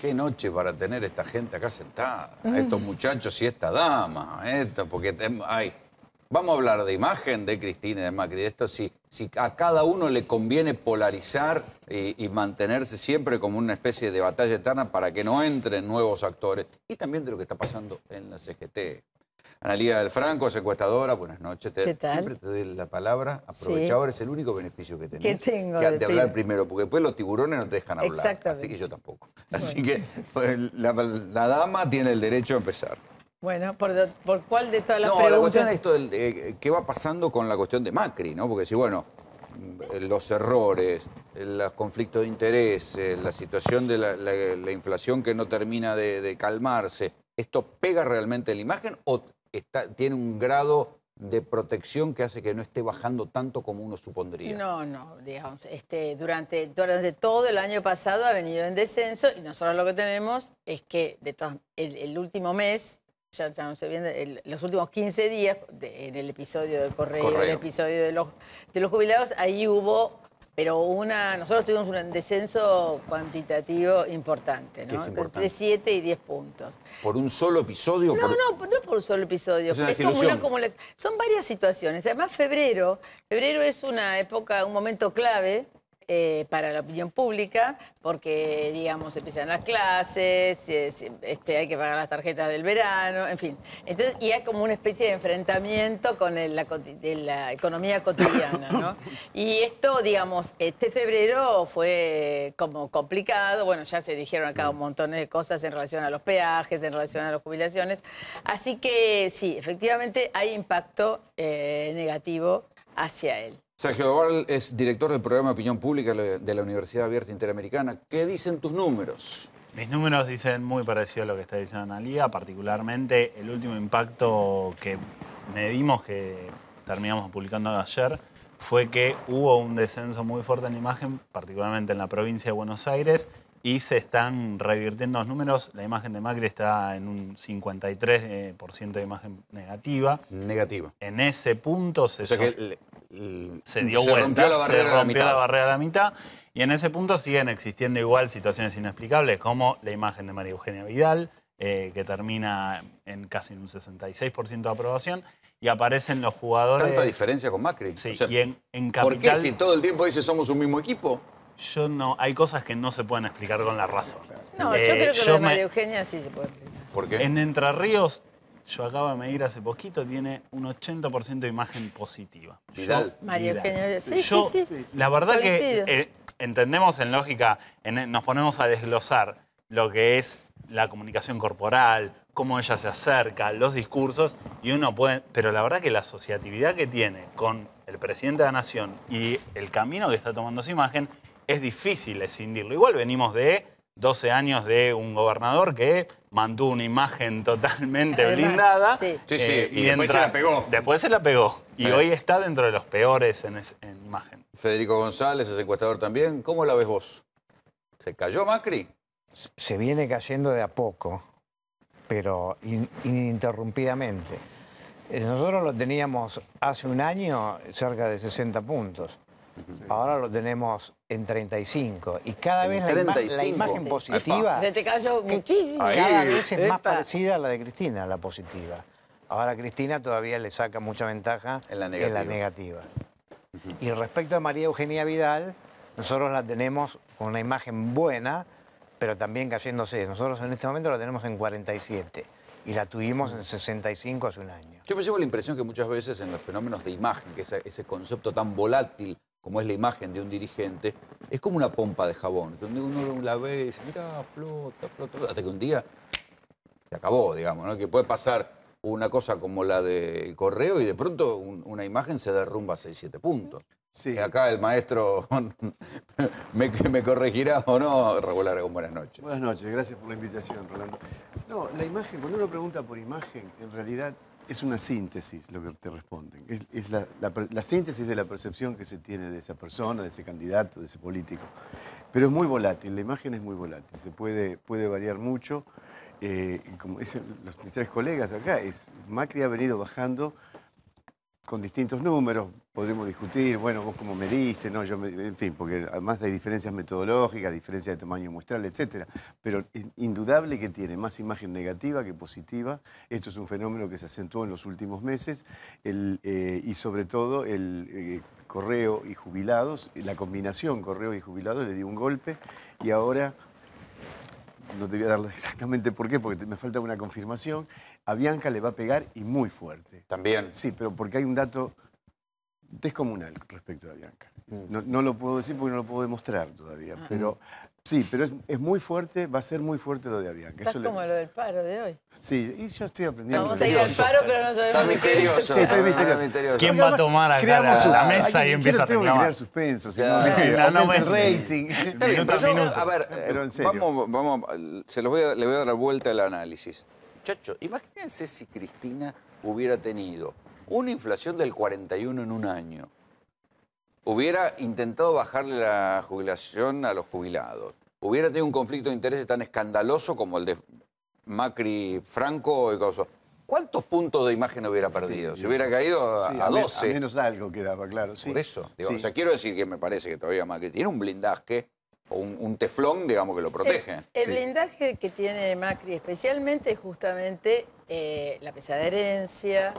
qué noche para tener esta gente acá sentada, estos muchachos y esta dama, porque Vamos a hablar de imagen de Cristina y de Macri, esto si, si a cada uno le conviene polarizar y, mantenerse siempre como una especie de batalla eterna para que no entren nuevos actores. Y también de lo que está pasando en la CGT. Analía del Franco, secuestradora, buenas noches. Siempre te doy la palabra. Aprovechador es el único beneficio que tenés. tengo. de, hablar primero, porque después los tiburones no te dejan hablar. Exactamente. Así que yo tampoco. Así que pues, la, dama tiene el derecho a empezar. Bueno, ¿por, cuál de todas las preguntas? la cuestión es esto, eh, ¿qué va pasando con la cuestión de Macri? ¿no? Porque si, bueno, mm, los errores, los conflictos de intereses, la situación de la, inflación que no termina de, de, calmarse, ¿esto pega realmente la imagen o tiene un grado de protección que hace que no esté bajando tanto como uno supondría. No, no, digamos, este, durante, todo el año pasado ha venido en descenso y nosotros lo que tenemos es que el, último mes, ya, no sé bien, los últimos 15 días, en el episodio del correo, en el episodio de los jubilados, ahí hubo pero una, nosotros tuvimos un descenso cuantitativo importante, ¿no? Entre 7 y 10 puntos. ¿Por un solo episodio? No, no, no por un solo episodio. como son varias situaciones. Además, febrero, febrero es una época, un momento clave eh, para la opinión pública, porque, digamos, empiezan las clases, eh, este, hay que pagar las tarjetas del verano, en fin. Entonces, y hay como una especie de enfrentamiento con la, economía cotidiana, ¿no? Y esto, digamos, este febrero fue como complicado, bueno, ya se dijeron acá un mm. montón de cosas en relación a los peajes, en relación a las jubilaciones, así que sí, efectivamente hay impacto eh, negativo hacia él. Sergio Doval es director del programa Opinión Pública de la Universidad Abierta Interamericana. ¿Qué dicen tus números? Mis números dicen muy parecido a lo que está diciendo Analia, particularmente el último impacto que medimos, que terminamos publicando ayer, fue que hubo un descenso muy fuerte en la imagen, particularmente en la provincia de Buenos Aires, y se están revirtiendo los números. La imagen de Macri está en un 53% eh, de imagen negativa. Negativa. En ese punto se se dio vuelta, rompió la barrera, a la, mitad. barrera a la mitad. Y en ese punto siguen existiendo igual situaciones inexplicables, como la imagen de María Eugenia Vidal, eh, que termina en casi un 66% de aprobación, y aparecen los jugadores. Tanta diferencia con Macri. Sí, en, en ¿Por qué si todo el tiempo dice somos un mismo equipo? Yo no, hay cosas que no se pueden explicar con la razón. No, yo eh, creo que lo de María Eugenia sí se puede explicar. ¿Por qué? En Entre Ríos yo acabo de medir hace poquito, tiene un 80% de imagen positiva. María Eugenia. Sí, sí, sí, La verdad que eh, entendemos en lógica, eh, nos ponemos a desglosar lo que es la comunicación corporal, cómo ella se acerca, los discursos, y uno puede. Pero la verdad que la asociatividad que tiene con el presidente de la nación y el camino que está tomando su imagen es difícil escindirlo. Igual venimos de 12 años de un gobernador que mandó una imagen totalmente blindada. Sí, sí, eh, y después se la pegó. Después se la pegó. Y hoy está dentro de los peores en, imagen. Federico González es encuestador también. ¿Cómo la ves vos? ¿Se cayó Macri? Se viene cayendo de a poco, pero ininterrumpidamente. Eh, nosotros lo teníamos hace un año cerca de 60 puntos. Ahora lo tenemos en 35. Y cada vez La, imagen positiva... Se te cayó muchísimo. Cada vez es más parecida a la de Cristina, la positiva. Ahora Cristina todavía le saca mucha ventaja en la negativa. Y respecto a María Eugenia Vidal, nosotros la tenemos con una imagen buena, pero también cayéndose. Nosotros en este momento la tenemos en 47 y la tuvimos en 65 hace un año. Yo me llevo la impresión que muchas veces en los fenómenos de imagen, que ese concepto tan volátil como es la imagen de un dirigente, es como una pompa de jabón, donde uno la ve y dice, mira, flota, flota, hasta que un día se acabó, digamos, ¿no? que puede pasar una cosa como la del correo y de pronto una imagen se derrumba a 6, 7 puntos. Sí. acá el maestro me, corregirá o no. regular con buenas noches. Buenas noches, gracias por la invitación, Rolando. No, la imagen, cuando uno pregunta por imagen, en realidad es una síntesis lo que te responden. Es, la, la, síntesis de la percepción que se tiene de esa persona, de ese candidato, de ese político. Pero es muy volátil, la imagen es muy volátil, se puede, puede variar mucho. Eh, como dicen los, mis tres colegas acá, es, Macri ha venido bajando con distintos números, podremos discutir, bueno, vos cómo mediste, no, yo, en fin, porque además hay diferencias metodológicas, diferencias de tamaño muestral, etc. Pero es indudable que tiene más imagen negativa que positiva. Esto es un fenómeno que se acentuó en los últimos meses eh, y sobre todo el eh, correo y jubilados, la combinación correo y jubilados le dio un golpe y ahora no te voy a dar exactamente por qué, porque me falta una confirmación. A Bianca le va a pegar y muy fuerte. ¿También? Sí, pero porque hay un dato descomunal respecto a Bianca. No, lo puedo decir porque no lo puedo demostrar todavía. Pero sí, pero es, es, muy fuerte, va a ser muy fuerte lo de Avianca. es como lo del paro de hoy. Sí, y yo estoy aprendiendo. Vamos a ir al paro, pero no sabemos. Está misterioso. ¿Quién va a tomar a la, mesa y empieza a terminar crear suspenso. Si no, no, no, rating. a ver, vamos, vamos, se los voy a, le voy a dar la vuelta al análisis. Chacho, imagínense si Cristina hubiera tenido una inflación del 41 en un año hubiera intentado bajarle la jubilación a los jubilados, hubiera tenido un conflicto de intereses tan escandaloso como el de Macri, Franco y cosas. ¿Cuántos puntos de imagen hubiera perdido? si hubiera caído a, sí, 12. menos algo quedaba, claro. Por eso. o sea, quiero decir que me parece que todavía Macri tiene un blindaje o un, teflón, digamos, que lo protege. El, blindaje que tiene Macri especialmente es justamente eh, la pesada herencia,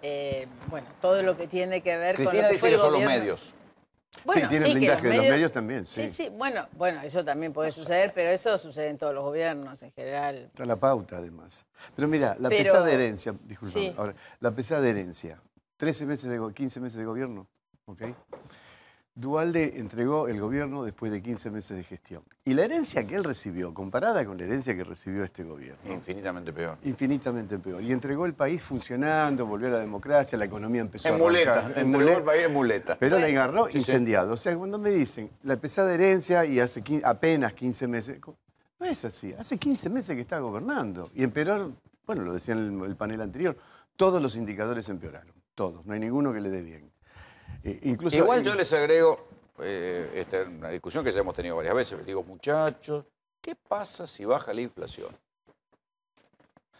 eh, bueno, todo lo que tiene que ver con... Cristina dice que son los medios sí, tiene el blindaje de los medios también, sí. Sí, bueno, bueno, eso también puede suceder, pero eso sucede en todos los gobiernos en general. Está la pauta, además. Pero mira, la pesada herencia, disculpa, ahora, la pesada herencia, 13 meses de, 15 meses de gobierno, ¿ok? Dualde entregó el gobierno después de 15 meses de gestión. Y la herencia que él recibió, comparada con la herencia que recibió este gobierno. Infinitamente peor. Infinitamente peor. Y entregó el país funcionando, volvió a la democracia, la economía empezó a muleta, muleta. el en muleta. Pero la agarró incendiado. O sea, cuando me dicen, la pesada herencia y hace apenas 15 meses... No es así. Hace 15 meses que está gobernando. Y empeoró. bueno, lo decía en el panel anterior, todos los indicadores empeoraron. Todos. No hay ninguno que le dé bien. Igual yo les agrego, eh, esta es una discusión que ya hemos tenido varias veces, les digo, muchachos, ¿qué pasa si baja la inflación?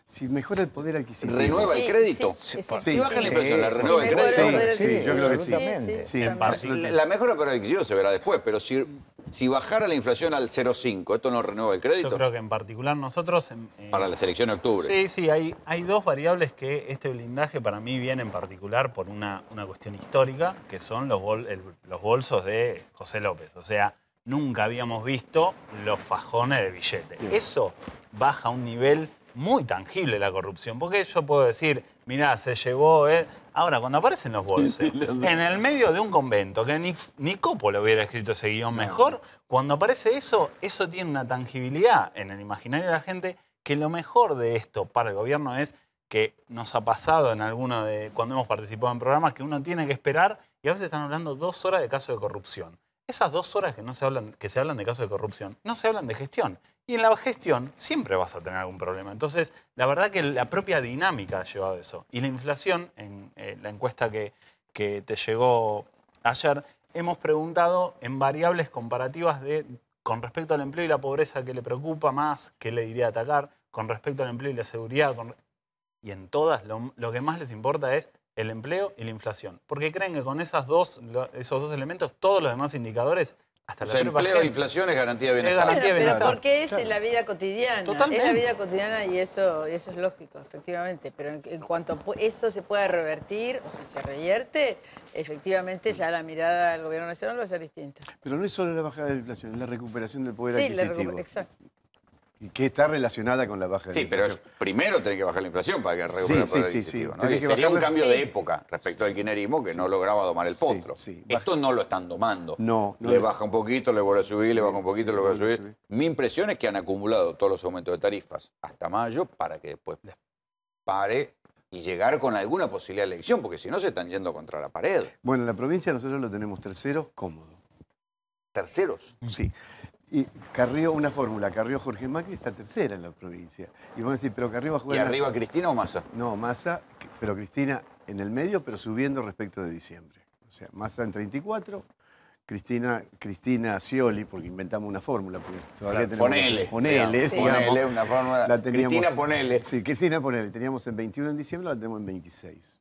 si mejora el poder adquisitivo. Renueva el crédito. Sí, sí, si baja la inflación, la renueva el crédito. Sí, yo creo que sí. La, la mejora para adquisitivo se verá después, pero si, si bajara la inflación al 0,5, ¿esto no renueva el crédito? Yo creo que en particular nosotros... Eh, para la selección de octubre. Sí, sí, hay, hay dos variables que este blindaje para mí viene en particular por una, cuestión histórica, que son los, los bolsos de José López. O sea, nunca habíamos visto los fajones de billete. Eso baja un nivel muy tangible la corrupción, porque yo puedo decir, mirá, se llevó... Eh". Ahora, cuando aparecen los bolses, en el medio de un convento, que ni, ni le hubiera escrito ese guión mejor, cuando aparece eso, eso tiene una tangibilidad en el imaginario de la gente, que lo mejor de esto para el gobierno es que nos ha pasado en alguno de cuando hemos participado en programas que uno tiene que esperar y a veces están hablando dos horas de casos de corrupción. Esas dos horas que, no se hablan, que se hablan de casos de corrupción no se hablan de gestión. Y en la gestión siempre vas a tener algún problema. Entonces, la verdad que la propia dinámica ha llevado a eso. Y la inflación, en eh, la encuesta que, te llegó ayer, hemos preguntado en variables comparativas de, con respecto al empleo y la pobreza, qué le preocupa más, qué le iría a atacar, con respecto al empleo y la seguridad. y en todas lo, lo, que más les importa es el empleo y la inflación. Porque creen que con esas dos, esos dos elementos todos los demás indicadores hasta o sea, empleo e inflación es garantía de bienestar. Pero, porque es en la vida cotidiana. Es la vida cotidiana y eso, eso es lógico, efectivamente. Pero en, cuanto eso se pueda revertir, o si se revierte, efectivamente ya la mirada del gobierno nacional va a ser distinta. Pero no es solo la bajada de la inflación, es la recuperación del poder sí, adquisitivo. exacto que está relacionada con la baja de sí, la inflación. Sí, pero primero tiene que bajar la inflación para que sí, sí, sí, Sería un cambio de época respecto al kirchnerismo que no lograba domar el potro. Esto no lo están domando. No, le baja un poquito, le vuelve a subir, le baja un poquito, le vuelve a subir. Mi impresión es que han acumulado todos los aumentos de tarifas hasta mayo para que después pare y llegar con alguna posibilidad de elección, porque si no se están yendo contra la pared. Bueno, en la provincia nosotros lo tenemos terceros cómodo. ¿Terceros? Sí. Y Carrió, una fórmula, Carrió Jorge Macri está tercera en la provincia. Y vos decís, pero Carrió va a jugar. ¿Y arriba Cristina o Massa? No, Massa, pero Cristina en el medio, pero subiendo respecto de diciembre. O sea, Massa en 34, Cristina, Cristina porque inventamos una fórmula, porque todavía tenemos. Ponele. Ponele, una fórmula. teníamos, Cristina ponele. Sí, Cristina ponele. Teníamos en 21 en diciembre, la tenemos en 26.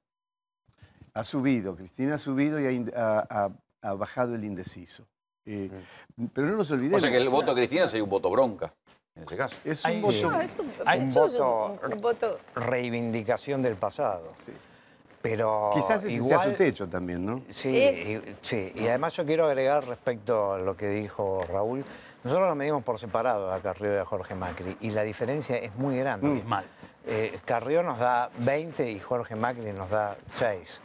Ha subido, Cristina ha subido y ha bajado el indeciso. Eh, pero no nos olvidemos. O sea que el voto a Cristina sería un voto bronca, en ese caso. Es un, voto, es un, hay voto, reivindicación del pasado. Sí. Pero Quizás ese sea su techo también, ¿no? Sí, y, sí. y además yo quiero agregar respecto a lo que dijo Raúl. Nosotros lo medimos por separado a Carrió y a Jorge Macri y la diferencia es muy grande. muy mm. Mal. Eh, Carrió nos da 20 y Jorge Macri nos da 6.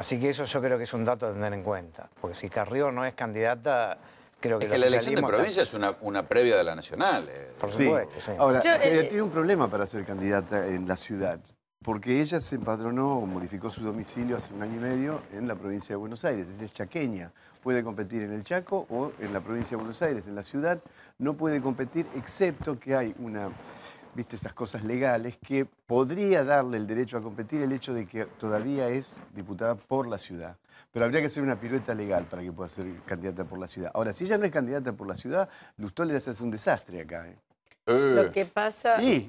Así que eso yo creo que es un dato a tener en cuenta. Porque si Carrió no es candidata, creo que... Es que la elección de provincia es una, una, previa de la nacional. Eh. Por supuesto, sí. Ahora, eh, eh, tiene un problema para ser candidata en la ciudad. Porque ella se empadronó, o modificó su domicilio hace un año y medio en la provincia de Buenos Aires. Ella es chaqueña. Puede competir en el Chaco o en la provincia de Buenos Aires. En la ciudad no puede competir, excepto que hay una viste esas cosas legales que podría darle el derecho a competir el hecho de que todavía es diputada por la ciudad. Pero habría que hacer una pirueta legal para que pueda ser candidata por la ciudad. Ahora, si ella no es candidata por la ciudad, Lustó le hace un desastre acá. ¿eh? Eh. Lo que pasa... Y...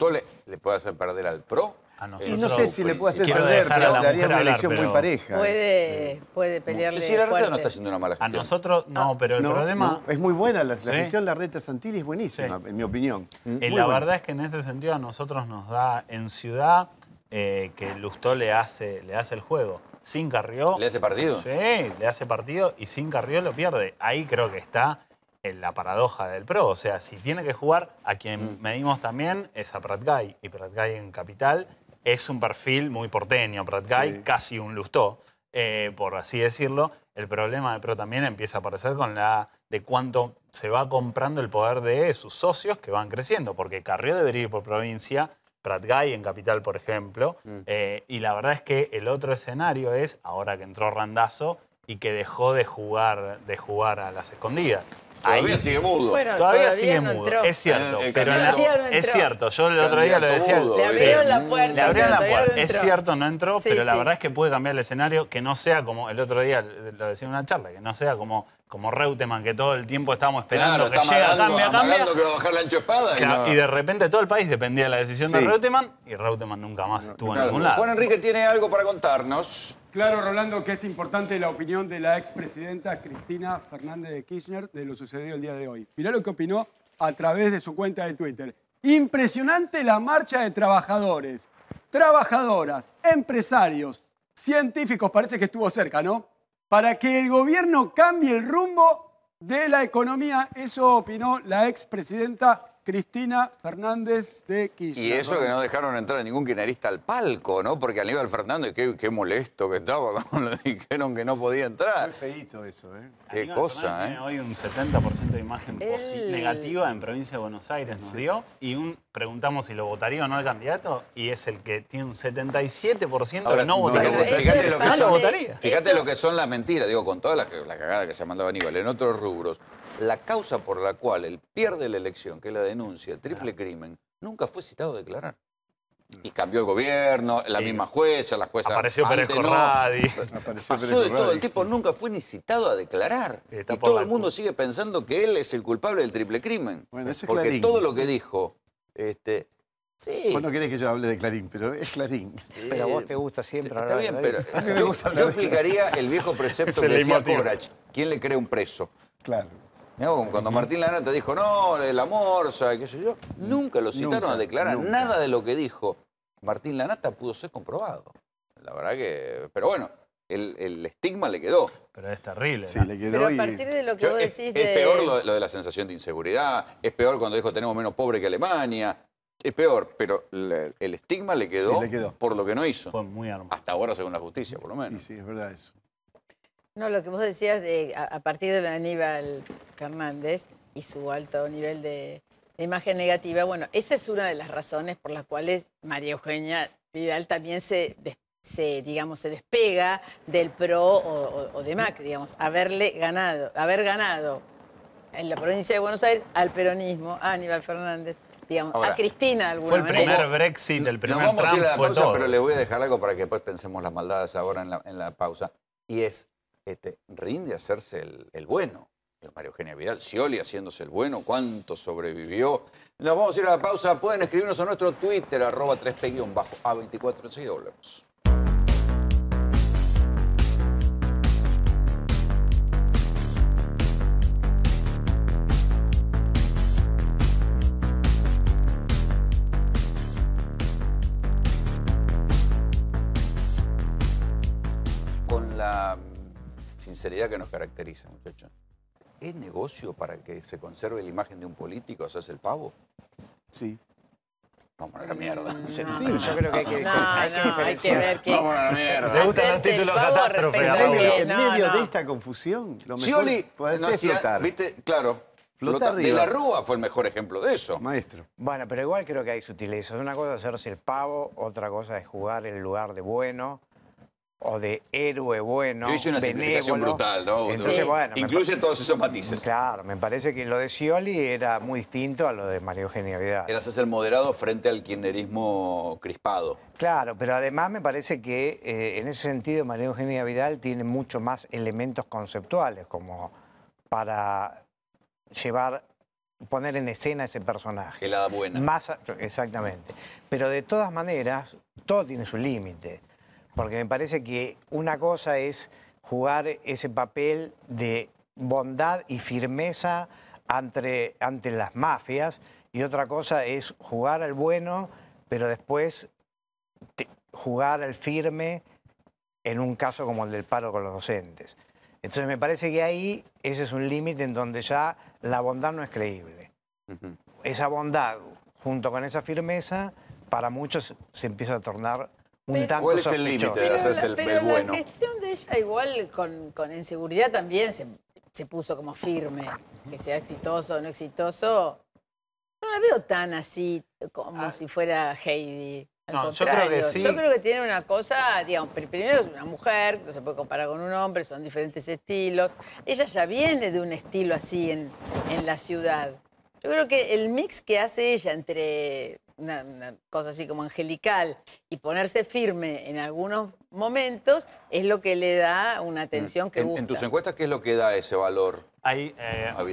le puede hacer perder al PRO y ah, no eh, sé si le puede hacer perder, pero daría una elección muy pareja. Puede, puede pelearle. la reta no está haciendo una mala gestión. A nosotros, no, ah. pero el problema. es muy buena la, gestión de la reta Santilli es buenísima, en mi opinión. Eh, la verdad es que en ese sentido a nosotros nos da en ciudad eh, que Lustó le hace, le hace el juego. Sin Carrió. ¿Le hace partido? Sí, le hace partido y sin Carrió lo pierde. Ahí creo que está la paradoja del pro. O sea, si tiene que jugar, a quien mm. medimos también es a Pratgay. Y Pratgay en capital es un perfil muy porteño, prat Guy, casi un lustó, eh, por así decirlo. El problema de Pro también empieza a aparecer con la de cuánto se va comprando el poder de sus socios que van creciendo, porque Carrió debería ir por provincia, Prat Guy en Capital, por ejemplo, mm. eh, y la verdad es que el otro escenario es ahora que entró Randazo y que dejó de jugar, de jugar a las escondidas. Todavía sigue mudo. todavía, sigue mudo. Es cierto. es cierto. Yo el otro día lo decía. le abrieron la puerta. Le abrieron la puerta. es cierto, no entró, pero la verdad es que pude cambiar el escenario, que no sea como el otro día lo decía en una charla, que no sea como como Reutemann, que todo el tiempo estábamos esperando que llegue, cambia, cambia. que a ancho espada. y, de repente todo el país dependía de la decisión de Reutemann y Reutemann nunca más estuvo en ningún lado. Juan Enrique tiene algo para contarnos. Claro, Rolando, que es importante la opinión de la expresidenta Cristina Fernández de Kirchner de lo sucedido el día de hoy. Mirá lo que opinó a través de su cuenta de Twitter. Impresionante la marcha de trabajadores, trabajadoras, empresarios, científicos, parece que estuvo cerca, ¿no? para que el gobierno cambie el rumbo de la economía. Eso opinó la expresidenta Cristina Fernández de Kirchner. Y eso que no dejaron entrar a ningún kirchnerista al palco, ¿no? Porque Aníbal Fernández, qué, molesto que estaba cuando le dijeron que no podía entrar. Qué feíto eso, ¿eh? Qué cosa, ¿eh? hoy un 70% de imagen negativa en provincia de Buenos Aires nos dio. Y preguntamos si lo votaría o no el candidato, y es el que tiene un 77% que no, votaría. Fíjate, lo que, son, votaría. fíjate lo que son las mentiras, digo, con toda las la cagada que se ha mandado Aníbal en otros rubros la causa por la cual él pierde la elección, que es la denuncia, el triple crimen, nunca fue citado a declarar. Mm. Y cambió el gobierno, la misma jueza, la jueza. Apareció Pérez no, Corradi. Apareció pasó de todo. El tipo nunca fue ni citado a declarar. Y, todo el mundo sigue pensando que él es el culpable del triple crimen. porque todo lo que dijo. Este, sí. Vos no querés que yo hable de Clarín, pero es Clarín. pero a vos te gusta siempre hablar Está bien, pero. Yo, explicaría el viejo precepto que decía Corach: ¿quién le cree un preso? Claro. Cuando Martín Lanata dijo, no, la morsa, qué sé yo, nunca lo citaron a declarar. Nada de lo que dijo Martín Lanata pudo ser comprobado. La verdad que... Pero bueno, el, estigma le quedó. Pero es terrible. Sí, le quedó a partir de lo que vos es, Es peor lo, de la sensación de inseguridad, es peor cuando dijo tenemos menos pobre que Alemania, es peor, pero el estigma le quedó, por lo que no hizo. Fue muy Hasta ahora, según la justicia, por lo menos. Sí, sí, es verdad eso. No, lo que vos decías de, a, partir de Aníbal Fernández y su alto nivel de, imagen negativa, bueno, esa es una de las razones por las cuales María Eugenia Vidal también se digamos, se despega del PRO o, de Macri, digamos, haberle ganado, haber ganado en la provincia de Buenos Aires al peronismo, a Aníbal Fernández, digamos, a Cristina de alguna Fue el primer Brexit, el primer vamos pero le voy a dejar algo para que después pensemos las maldades ahora en la, en la pausa. Y es, este, rinde hacerse el, el bueno. Mario Eugenia Vidal, Scioli haciéndose el bueno, cuánto sobrevivió. Nos vamos a ir a la pausa. Pueden escribirnos a nuestro Twitter, arroba 3P-A24. Enseguida volvemos. sinceridad que nos caracteriza, muchachos. ¿Es negocio para que se conserve la imagen de un político? ¿Hacerse el pavo? Sí. Vamos a la mierda. Sí, yo creo que hay que, no, que, ver que... Vamos a la mierda. ¿Te gustan los títulos catástrofe? En medio de esta confusión, lo mejor es flotar. ¿Viste? Claro. de la Rúa fue el mejor ejemplo de eso. Maestro. Bueno, pero igual creo que hay sutilezas. Una cosa es hacerse el pavo, otra cosa es jugar el lugar de bueno o de héroe bueno. Yo hice una simplificación brutal, ¿no? Incluye todos esos matices. Claro, me parece que lo de Scioli era muy distinto a lo de María Eugenia Vidal. Eras el moderado frente al kirchnerismo crispado. Claro, pero además me parece que eh, en ese sentido María Eugenia Vidal tiene mucho más elementos conceptuales como para llevar poner en escena ese personaje. El hada buena. exactamente. Pero de todas maneras, todo tiene su límite porque me parece que una cosa es jugar ese papel de bondad y firmeza ante, ante las mafias y otra cosa es jugar al bueno, pero después jugar al firme en un caso como el del paro con los docentes. Entonces me parece que ahí ese es un límite en donde ya la bondad no es creíble. Esa bondad junto con esa firmeza para muchos se empieza a tornar ¿Cuál es el límite La gestión de ella igual con, inseguridad también se, puso como firme, que sea exitoso o no exitoso. No la veo tan así como ah. si fuera Heidi. no, yo creo que sí. Yo creo que tiene una cosa, digamos, primero es una mujer, no se puede comparar con un hombre, son diferentes estilos. Ella ya viene de un estilo así en, en la ciudad. Yo creo que el mix que hace ella entre una, cosa así como angelical y ponerse firme en algunos momentos es lo que le da una atención que en, En tus encuestas, ¿qué es lo que da ese valor? Eh,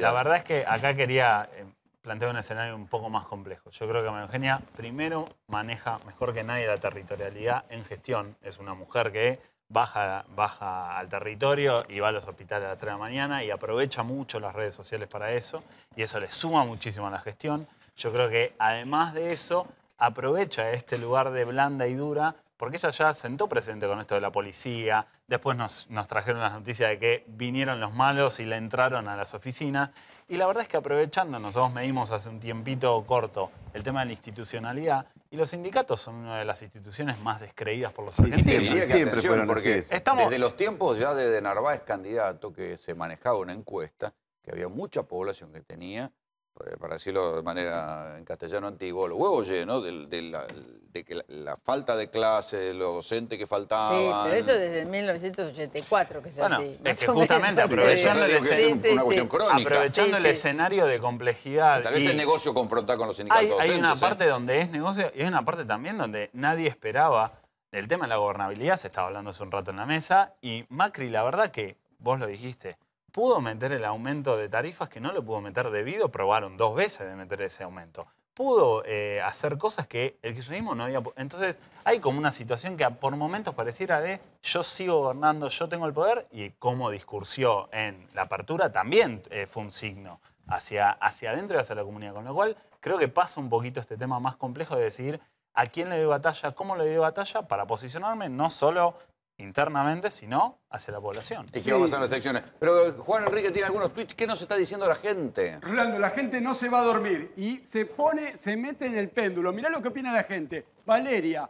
la verdad es que acá quería eh, plantear un escenario un poco más complejo. Yo creo que María Eugenia primero maneja mejor que nadie la territorialidad en gestión. Es una mujer que baja, baja al territorio y va a los hospitales a las 3 de la mañana y aprovecha mucho las redes sociales para eso y eso le suma muchísimo a la gestión. Yo creo que además de eso, aprovecha este lugar de blanda y dura, porque ella ya sentó presente con esto de la policía, después nos, trajeron las noticias de que vinieron los malos y le entraron a las oficinas, y la verdad es que aprovechando, nosotros medimos hace un tiempito corto el tema de la institucionalidad, y los sindicatos son una de las instituciones más descreídas por los argentinos. Sí, porque desde los tiempos ya de Narváez candidato, que se manejaba una encuesta, que había mucha población que tenía eh, para decirlo de manera en castellano antiguo, los huevos llenos de, la, que la, falta de clases, los docentes que faltaban. Sí, pero eso desde 1984 que se bueno, así. Es que justamente aprovechando, el, escenario de complejidad. tal vez el negocio confrontar con los sindicatos hay, una parte donde es negocio y hay una parte también donde nadie esperaba el tema de la gobernabilidad, se estaba hablando hace un rato en la mesa, y Macri, la verdad que vos lo dijiste, pudo meter el aumento de tarifas que no lo pudo meter debido, probaron dos veces de meter ese aumento. Pudo eh, hacer cosas que el kirchnerismo no había... Entonces hay como una situación que por momentos pareciera de yo sigo gobernando, yo tengo el poder, y como discursió en la apertura también eh, fue un signo hacia, hacia adentro y hacia la comunidad. Con lo cual creo que pasa un poquito este tema más complejo de decir a quién le doy batalla, cómo le doy batalla, para posicionarme no solo internamente, si no, hacia la población. Y que vamos a las elecciones? Pero eh, Juan Enrique tiene algunos tweets. ¿Qué nos está diciendo la gente? Rolando, la gente no se va a dormir y se pone, se mete en el péndulo. Mirá lo que opina la gente. Valeria,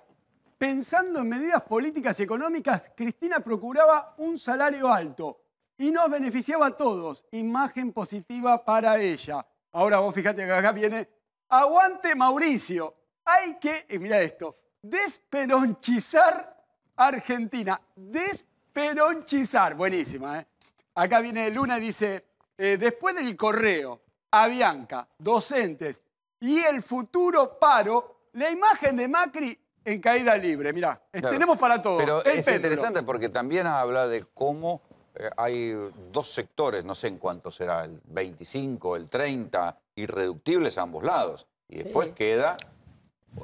pensando en medidas políticas y económicas, Cristina procuraba un salario alto y nos beneficiaba a todos. Imagen positiva para ella. Ahora vos fíjate que acá viene, aguante Mauricio, hay que, mira esto, desperonchizar Argentina. Desperonchizar. Buenísima, ¿eh? Acá viene Luna y dice, eh, después del correo, Avianca, docentes y el futuro paro, la imagen de Macri en caída libre. Mirá, tenemos para todos. Pero es interesante porque también habla de cómo eh, hay dos sectores, no sé en cuánto será, el 25, el 30, irreductibles a ambos lados. Y después queda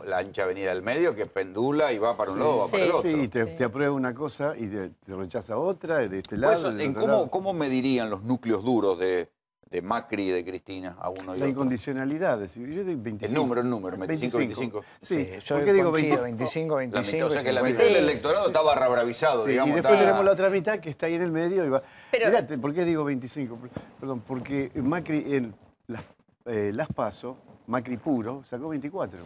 la ancha avenida del medio que pendula y va para un lado, va para el otro. Sí, te, te aprueba una cosa y te, rechaza otra, de este lado. cómo, medirían los núcleos duros de, Macri y de Cristina a uno y La incondicionalidad, yo digo 25. El número, el número, 25, 25. Sí, digo 25, 25, 25? o sea que la mitad del electorado estaba rabravisado digamos. Y después tenemos la otra mitad que está ahí en el medio y va... ¿por qué digo 25? Perdón, porque Macri en las, eh, las PASO, Macri puro, sacó 24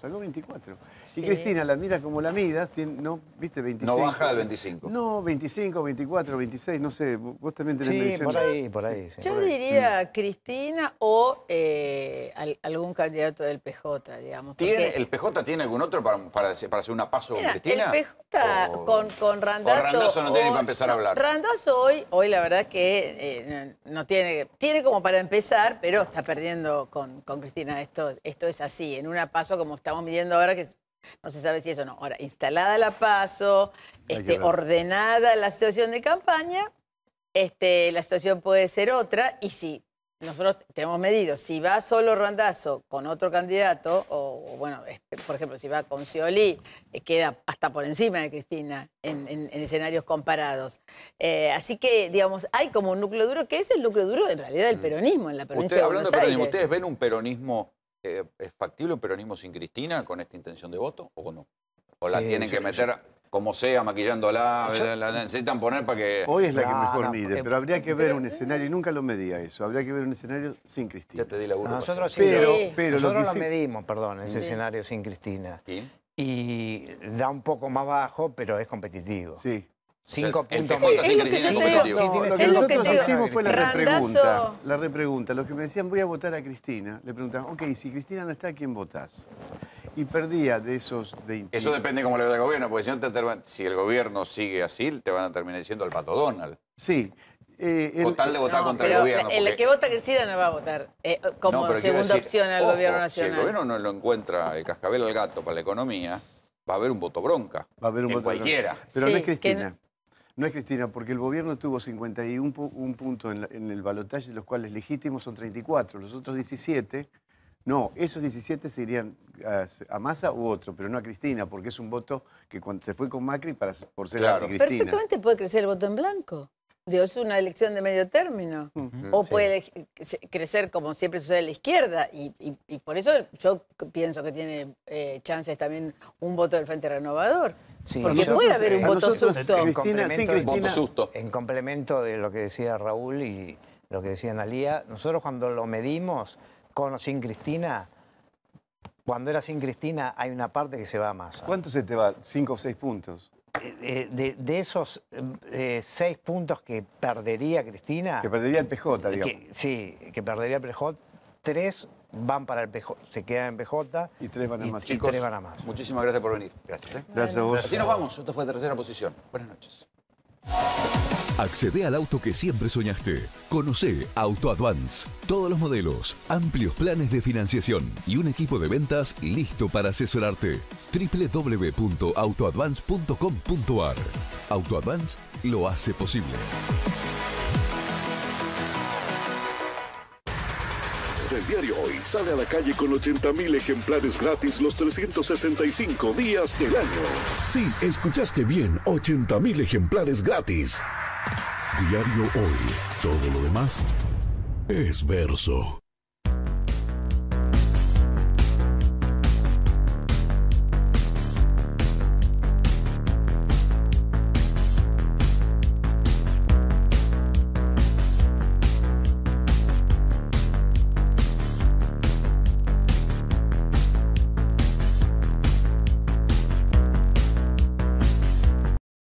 sacó 24. Y Cristina, la mira como la midas, no, viste, 25. No baja del 25. No, 25, 24, 26, no sé, vos también tenés sí, por ahí, por ahí. Yo diría Cristina o eh, algún candidato del PJ, digamos. ¿Tiene, ¿El PJ tiene algún otro para, para, hacer una paso con Cristina? El PJ con, con Randazo. Randazo no tiene hoy, para empezar a hablar. Randazo hoy, hoy la verdad que eh, no, tiene, tiene como para empezar, pero está perdiendo con, con Cristina. Esto, esto es así, en una paso como está estamos midiendo ahora que no se sabe si eso no. Ahora, instalada la paso, este, ordenada la situación de campaña, este, la situación puede ser otra y si nosotros tenemos medido, si va solo Rondazo con otro candidato, o, bueno, este, por ejemplo, si va con cioli eh, queda hasta por encima de Cristina en, escenarios comparados. Eh, así que, digamos, hay como un núcleo duro, que es el núcleo duro en realidad del mm. peronismo en la provincia de hablando de peronismo, ¿ustedes ven un peronismo eh, ¿es factible un peronismo sin Cristina con esta intención de voto o no? ¿O la eh, tienen que meter como sea, maquillándola, la necesitan poner para que... Hoy es la que mejor mide, em, pero habría que ver un escenario, y nunca lo medía eso, habría que ver un escenario sin Cristina. Ya te di la Nosotros, sí, pero, lo, medimos, perdón, ese escenario sin Cristina. ¿Y? y da un poco más bajo, pero es competitivo. Sí. Cinco votos, puntos lo que te nosotros hicimos fue la repregunta. La repregunta. Los que me decían voy a votar a Cristina, le preguntaban, ok, si Cristina no está, ¿a quién votás? Y perdía de esos 20. Eso depende cómo le vea el gobierno, porque si, no te, si el gobierno sigue así, te van a terminar diciendo el pato Donald. Sí, eh, el, tal de votar contra el gobierno. El que vota Cristina no va a votar eh, como segunda opción al gobierno nacional. Si el gobierno no lo encuentra el cascabel al gato para la economía, va a haber un voto bronca. Va a haber un en voto cualquiera. Pero no es Cristina. No es Cristina, porque el gobierno tuvo 51 puntos un punto en, el balotaje, de los cuales legítimos son 34. Los otros 17, no, esos 17 se irían a, Massa u otro, pero no a Cristina, porque es un voto que se fue con Macri para, por ser claro. Cristina. Perfectamente puede crecer el voto en blanco. Dios, es una elección de medio término. O puede crecer como siempre sucede a la izquierda. Y, por eso yo pienso que tiene eh, chances también un voto del Frente Renovador. Sí, Porque puede haber un eh, voto susto. En complemento, de lo que decía Raúl y lo que decía Analía, nosotros cuando lo medimos con o sin Cristina, cuando era sin Cristina hay una parte que se va más. ¿Cuánto se te va? ¿Cinco o seis puntos? Eh, eh, de, esos seis puntos que perdería Cristina... Que perdería el PJ, digamos. sí, que perdería el PJ, tres van para el PJ, se quedan en PJ. Y tres van a más. Chicos, van a más. Muchísimas gracias por venir. Gracias. ¿eh? Gracias a vos. Así nos vamos. Esto fue tercera posición. Buenas noches. Accede al auto que siempre soñaste. Conoce Auto Advance. Todos los modelos, amplios planes de financiación y un equipo de ventas listo para asesorarte. www.autoadvance.com.ar. Auto Advance lo hace posible. El diario Hoy sale a la calle con 80.000 ejemplares gratis los 365 días del año. Sí, escuchaste bien, 80.000 ejemplares gratis. Diario Hoy, todo lo demás es verso.